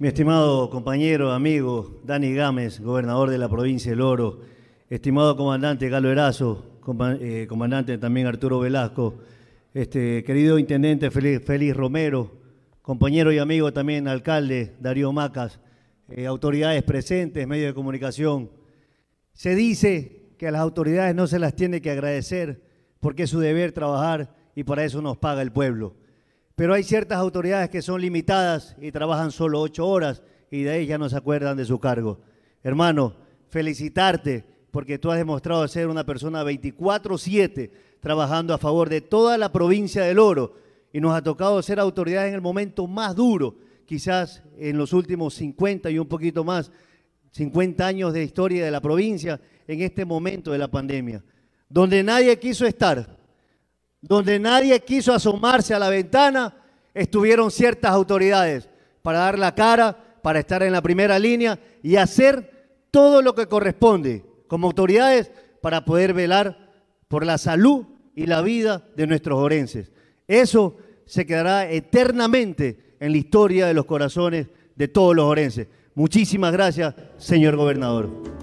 Mi estimado compañero, amigo Dani Gámez, gobernador de la provincia del Oro, estimado comandante Galo Erazo, eh, comandante también Arturo Velasco, este, querido intendente Félix Romero, compañero y amigo también alcalde Darío Macas, eh, autoridades presentes, medios de comunicación. Se dice que a las autoridades no se las tiene que agradecer porque es su deber trabajar y para eso nos paga el pueblo. Pero hay ciertas autoridades que son limitadas y trabajan solo ocho horas y de ahí ya no se acuerdan de su cargo. Hermano, felicitarte porque tú has demostrado ser una persona 24/7 trabajando a favor de toda la provincia del Oro y nos ha tocado ser autoridad en el momento más duro, quizás en los últimos 50 y un poquito más, 50 años de historia de la provincia, en este momento de la pandemia, donde nadie quiso estar, donde nadie quiso asomarse a la ventana, estuvieron ciertas autoridades para dar la cara, para estar en la primera línea y hacer todo lo que corresponde como autoridades para poder velar por la salud y la vida de nuestros orenses. Eso se quedará eternamente en la historia de los corazones de todos los orenses. Muchísimas gracias, señor gobernador.